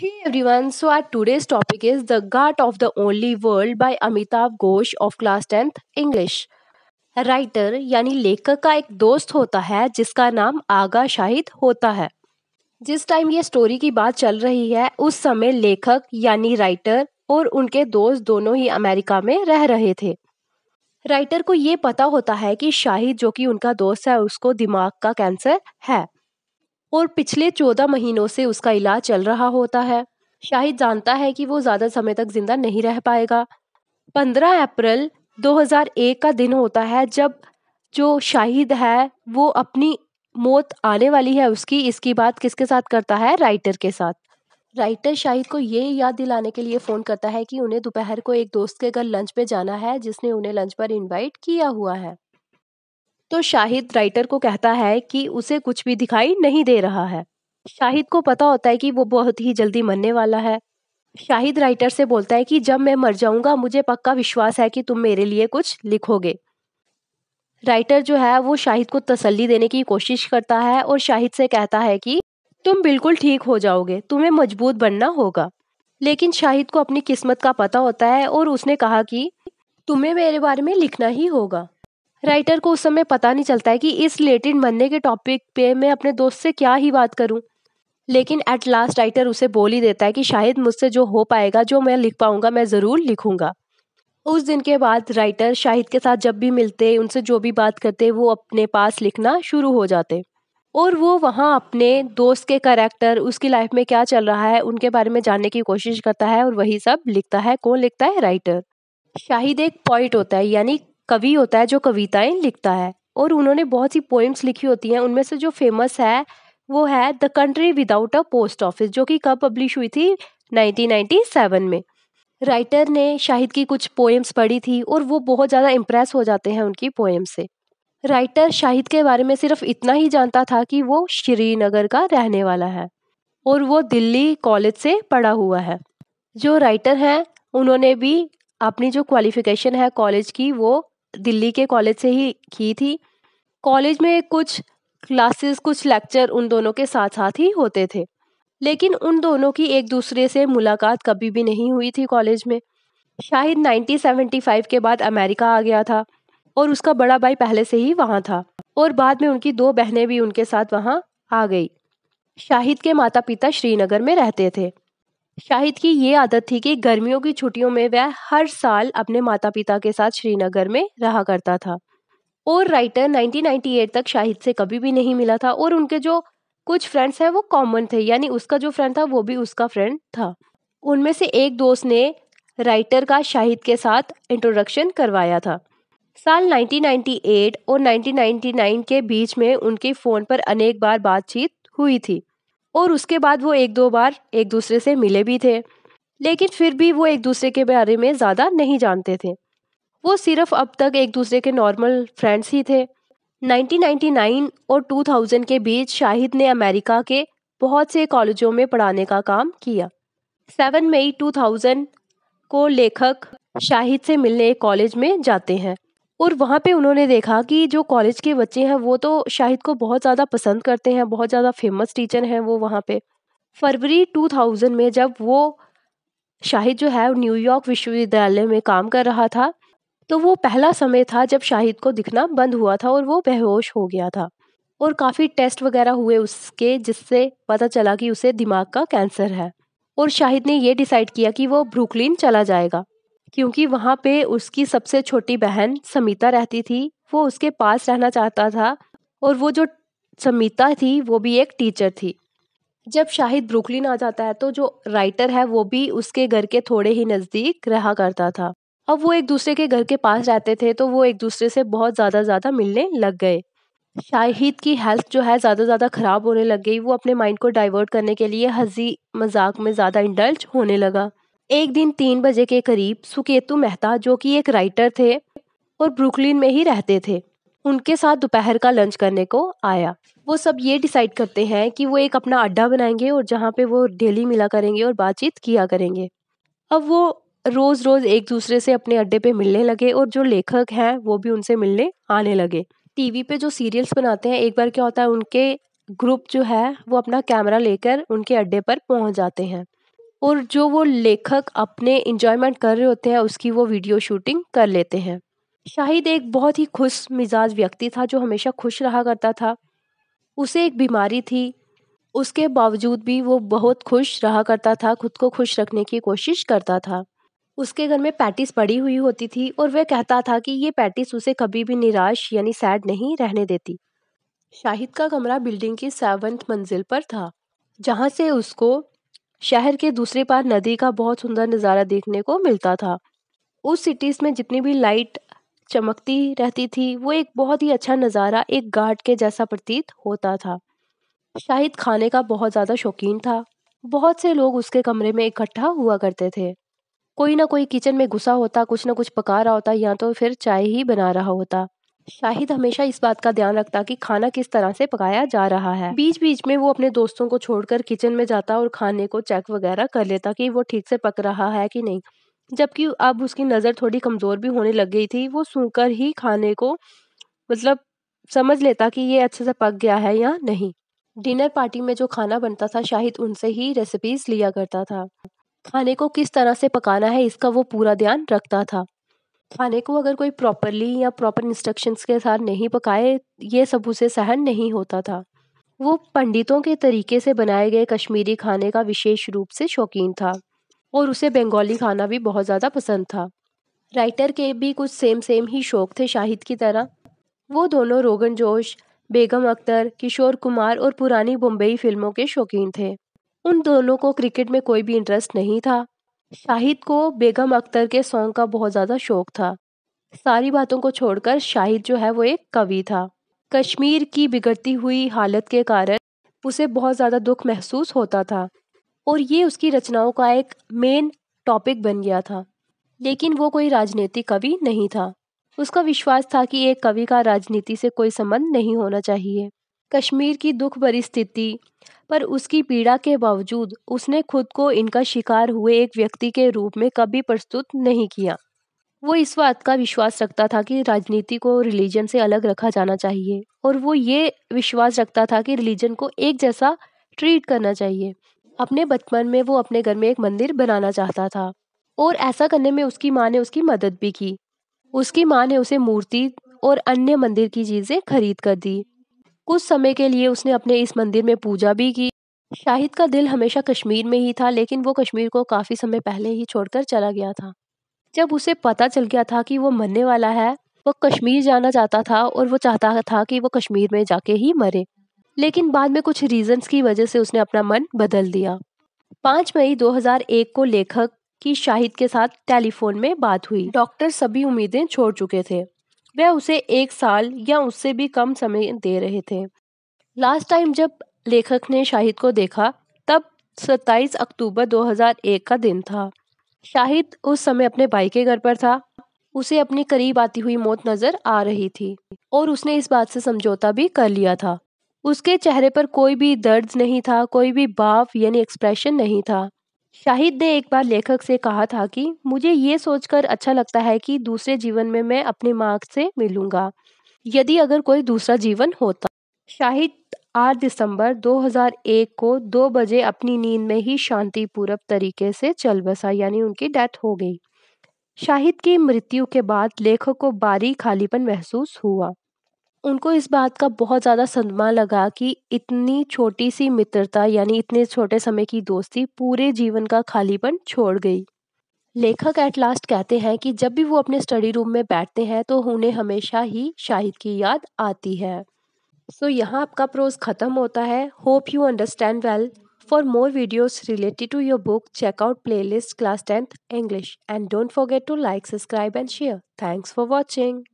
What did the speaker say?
Hey everyone, so our today's topic is The God of the Only World by Amitav Ghosh of class 10th English writer यानी लेखक का एक दोस्त होता है जिसका नाम आगा शाहिद होता है जिस टाइम ये स्टोरी की बात चल रही है उस समय लेखक यानी राइटर और उनके दोस्त दोनों ही अमेरिका में रह रहे थे राइटर को ये पता होता है कि शाहिद जो कि उनका दोस्त है उसको दिमाग का कैंसर है और पिछले चौदह महीनों से उसका इलाज चल रहा होता है शाहिद जानता है कि वो ज़्यादा समय तक जिंदा नहीं रह पाएगा पंद्रह अप्रैल 2001 का दिन होता है जब जो शाहिद है वो अपनी मौत आने वाली है उसकी इसकी बात किसके साथ करता है राइटर के साथ राइटर शाहिद को ये याद दिलाने के लिए फ़ोन करता है कि उन्हें दोपहर को एक दोस्त के घर लंच पे जाना है जिसने उन्हें लंच पर इनवाइट किया हुआ है तो शाहिद राइटर को कहता है कि उसे कुछ भी दिखाई नहीं दे रहा है शाहिद को पता होता है कि वो बहुत ही जल्दी मरने वाला है शाहिद राइटर से बोलता है कि जब मैं मर जाऊंगा मुझे पक्का विश्वास है कि तुम मेरे लिए कुछ लिखोगे राइटर जो है वो शाहिद को तसल्ली देने की कोशिश करता है और शाहिद से कहता है कि तुम बिल्कुल ठीक हो जाओगे तुम्हें मजबूत बनना होगा लेकिन शाहिद को अपनी किस्मत का पता होता है और उसने कहा कि तुम्हें मेरे बारे में लिखना ही होगा राइटर को उस समय पता नहीं चलता है कि इस रिलेटेड मरने के टॉपिक पे मैं अपने दोस्त से क्या ही बात करूं लेकिन एट लास्ट राइटर उसे बोल ही देता है कि शायद मुझसे जो हो पाएगा जो मैं लिख पाऊंगा मैं ज़रूर लिखूंगा उस दिन के बाद राइटर शाहिद के साथ जब भी मिलते उनसे जो भी बात करते वो अपने पास लिखना शुरू हो जाते और वो वहाँ अपने दोस्त के करेक्टर उसकी लाइफ में क्या चल रहा है उनके बारे में जानने की कोशिश करता है और वही सब लिखता है कौन लिखता है राइटर शाहिद एक पॉइंट होता है यानी कवि होता है जो कविताएं लिखता है और उन्होंने बहुत सी पोइम्स लिखी होती हैं उनमें से जो फेमस है वो है the country without a post office जो कि कब पब्लिश हुई थी 1997 में राइटर ने शाहिद की कुछ पोएम्स पढ़ी थी और वो बहुत ज़्यादा इम्प्रेस हो जाते हैं उनकी पोएम से राइटर शाहिद के बारे में सिर्फ इतना ही जानता था कि वो श्रीनगर का रहने वाला है और वो दिल्ली कॉलेज से पढ़ा हुआ है जो राइटर हैं उन्होंने भी अपनी जो क्वालिफ़िकेशन है कॉलेज की वो दिल्ली के कॉलेज से ही की थी कॉलेज में कुछ क्लासेस कुछ लेक्चर उन दोनों के साथ साथ ही होते थे लेकिन उन दोनों की एक दूसरे से मुलाकात कभी भी नहीं हुई थी कॉलेज में शाहिद 1975 के बाद अमेरिका आ गया था और उसका बड़ा भाई पहले से ही वहाँ था और बाद में उनकी दो बहनें भी उनके साथ वहाँ आ गई शाहिद के माता पिता श्रीनगर में रहते थे शाहिद की ये आदत थी कि गर्मियों की छुट्टियों में वह हर साल अपने माता पिता के साथ श्रीनगर में रहा करता था और राइटर 1998 तक शाहिद से कभी भी नहीं मिला था और उनके जो कुछ फ्रेंड्स हैं वो कॉमन थे यानी उसका जो फ्रेंड था वो भी उसका फ्रेंड था उनमें से एक दोस्त ने राइटर का शाहिद के साथ इंट्रोडक्शन करवाया था साल 1998 और 1999 के बीच में उनके फ़ोन पर अनेक बार बातचीत हुई थी और उसके बाद वो एक दो बार एक दूसरे से मिले भी थे लेकिन फिर भी वो एक दूसरे के बारे में ज़्यादा नहीं जानते थे वो सिर्फ अब तक एक दूसरे के नॉर्मल फ्रेंड्स ही थे 1999 और 2000 के बीच शाहिद ने अमेरिका के बहुत से कॉलेजों में पढ़ाने का काम किया 7 मई 2000 को लेखक शाहिद से मिलने एक कॉलेज में जाते हैं और वहाँ पे उन्होंने देखा कि जो कॉलेज के बच्चे हैं वो तो शाहिद को बहुत ज़्यादा पसंद करते हैं बहुत ज़्यादा फेमस टीचर हैं वो वहाँ पे फरवरी 2000 में जब वो शाहिद जो है न्यूयॉर्क विश्वविद्यालय में काम कर रहा था तो वो पहला समय था जब शाहिद को दिखना बंद हुआ था और वो बेहोश हो गया था और काफ़ी टेस्ट वगैरह हुए उसके जिससे पता चला कि उसे दिमाग का कैंसर है और शाहिद ने ये डिसाइड किया कि वो ब्रुकलिन चला जाएगा क्योंकि वहाँ पे उसकी सबसे छोटी बहन समीता रहती थी वो उसके पास रहना चाहता था और वो जो समीता थी वो भी एक टीचर थी जब शाहिद ब्रुकलिन आ जाता है तो जो राइटर है वो भी उसके घर के थोड़े ही नज़दीक रहा करता था अब वो एक दूसरे के घर के पास रहते थे तो वो एक दूसरे से बहुत ज़्यादा ज़्यादा मिलने लग गए शाहिद की हेल्थ जो है ज़्यादा ज़्यादा ख़राब होने लग गई वो अपने माइंड को डाइवर्ट करने के लिए हंसी मजाक में ज़्यादा इंडल्ज होने लगा एक दिन तीन बजे के करीब सुकेतु मेहता जो कि एक राइटर थे और ब्रुकलिन में ही रहते थे उनके साथ दोपहर का लंच करने को आया वो सब ये डिसाइड करते हैं कि वो एक अपना अड्डा बनाएंगे और जहाँ पे वो डेली मिला करेंगे और बातचीत किया करेंगे अब वो रोज़ रोज़ एक दूसरे से अपने अड्डे पे मिलने लगे और जो लेखक हैं वो भी उनसे मिलने आने लगे टीवी पे जो सीरियल्स बनाते हैं एक बार क्या होता है उनके ग्रुप जो है वो अपना कैमरा लेकर उनके अड्डे पर पहुंच जाते हैं और जो वो लेखक अपने इंजॉयमेंट कर रहे होते हैं उसकी वो वीडियो शूटिंग कर लेते हैं शाहिद एक बहुत ही खुश मिजाज व्यक्ति था जो हमेशा खुश रहा करता था उसे एक बीमारी थी उसके बावजूद भी वो बहुत खुश रहा करता था खुद को खुश रखने की कोशिश करता था उसके घर में पैटिस पड़ी हुई होती थी और वह कहता था कि ये पैटिस उसे कभी भी निराश यानी सैड नहीं रहने देती शाहिद का कमरा बिल्डिंग की सेवन्थ मंजिल पर था जहाँ से उसको शहर के दूसरे पार नदी का बहुत सुंदर नज़ारा देखने को मिलता था उस सिटीज़ में जितनी भी लाइट चमकती रहती थी वो एक बहुत ही अच्छा नज़ारा एक घाट के जैसा प्रतीत होता था शाहिद खाने का बहुत ज़्यादा शौकीन था बहुत से लोग उसके कमरे में इकट्ठा हुआ करते थे कोई ना कोई किचन में घुसा होता कुछ ना कुछ पका रहा होता या तो फिर चाय ही बना रहा होता शाहिद हमेशा इस बात का ध्यान रखता कि खाना किस तरह से पकाया जा रहा है बीच बीच में वो अपने दोस्तों को छोड़कर किचन में जाता और खाने को चेक वगैरह कर लेता कि वो ठीक से पक रहा है कि नहीं जबकि अब उसकी नज़र थोड़ी कमज़ोर भी होने लग गई थी वो सूंघकर ही खाने को मतलब समझ लेता कि ये अच्छे से पक गया है या नहीं डिनर पार्टी में जो खाना बनता था शाहिद उनसे ही रेसिपीज लिया करता था खाने को किस तरह से पकाना है इसका वो पूरा ध्यान रखता था खाने को अगर कोई प्रॉपरली या प्रॉपर इंस्ट्रक्शंस के साथ नहीं पकाए ये सब उसे सहन नहीं होता था वो पंडितों के तरीके से बनाए गए कश्मीरी खाने का विशेष रूप से शौकीन था और उसे बंगाली खाना भी बहुत ज़्यादा पसंद था राइटर के भी कुछ सेम सेम ही शौक थे शाहिद की तरह वो दोनों रोगन जोश बेगम अख्तर किशोर कुमार और पुरानी बम्बई फिल्मों के शौकीन थे उन दोनों को क्रिकेट में कोई भी इंटरेस्ट नहीं था शाहिद को बेगम अख्तर के सॉन्ग का बहुत ज़्यादा शौक था सारी बातों को छोड़कर शाहिद जो है वो एक कवि था कश्मीर की बिगड़ती हुई हालत के कारण उसे बहुत ज़्यादा दुख महसूस होता था और ये उसकी रचनाओं का एक मेन टॉपिक बन गया था लेकिन वो कोई राजनीतिक कवि नहीं था उसका विश्वास था कि एक कवि का राजनीति से कोई संबंध नहीं होना चाहिए कश्मीर की दुख भरी स्थिति पर उसकी पीड़ा के बावजूद उसने खुद को इनका शिकार हुए एक व्यक्ति के रूप में कभी प्रस्तुत नहीं किया वो इस बात का विश्वास रखता था कि राजनीति को रिलीजन से अलग रखा जाना चाहिए और वो ये विश्वास रखता था कि रिलीजन को एक जैसा ट्रीट करना चाहिए अपने बचपन में वो अपने घर में एक मंदिर बनाना चाहता था और ऐसा करने में उसकी माँ ने उसकी मदद भी की उसकी माँ ने उसे मूर्ति और अन्य मंदिर की चीज़ें खरीद कर दी कुछ समय के लिए उसने अपने इस मंदिर में पूजा भी की शाहिद का दिल हमेशा कश्मीर में ही था लेकिन वो कश्मीर को काफ़ी समय पहले ही छोड़कर चला गया था जब उसे पता चल गया था कि वो मरने वाला है वो कश्मीर जाना चाहता था और वो चाहता था कि वो कश्मीर में जाके ही मरे लेकिन बाद में कुछ रीजंस की वजह से उसने अपना मन बदल दिया पाँच मई 2001 को लेखक की शाहिद के साथ टेलीफोन में बात हुई डॉक्टर सभी उम्मीदें छोड़ चुके थे वह उसे एक साल या उससे भी कम समय दे रहे थे लास्ट टाइम जब लेखक ने शाहिद को देखा तब 27 अक्टूबर 2001 का दिन था शाहिद उस समय अपने भाई के घर पर था उसे अपने करीब आती हुई मौत नजर आ रही थी और उसने इस बात से समझौता भी कर लिया था उसके चेहरे पर कोई भी दर्द नहीं था कोई भी भाव यानी एक्सप्रेशन नहीं था शाहिद ने एक बार लेखक से कहा था कि मुझे ये सोचकर अच्छा लगता है कि दूसरे जीवन में मैं अपने माँ से मिलूंगा यदि अगर कोई दूसरा जीवन होता शाहिद 8 दिसंबर 2001 को दो बजे अपनी नींद में ही शांतिपूर्वक तरीके से चल बसा यानी उनकी डेथ हो गई शाहिद की मृत्यु के बाद लेखक को बारी खालीपन महसूस हुआ उनको इस बात का बहुत ज़्यादा सदमा लगा कि इतनी छोटी सी मित्रता यानी इतने छोटे समय की दोस्ती पूरे जीवन का खालीपन छोड़ गई लेखक एट लास्ट कहते हैं कि जब भी वो अपने स्टडी रूम में बैठते हैं तो उन्हें हमेशा ही शाहिद की याद आती है सो so, यहाँ आपका प्रोज ख़त्म होता है hope you understand well for more videos related to your book check out playlist class tenth English and don't forget to like subscribe and share thanks for watching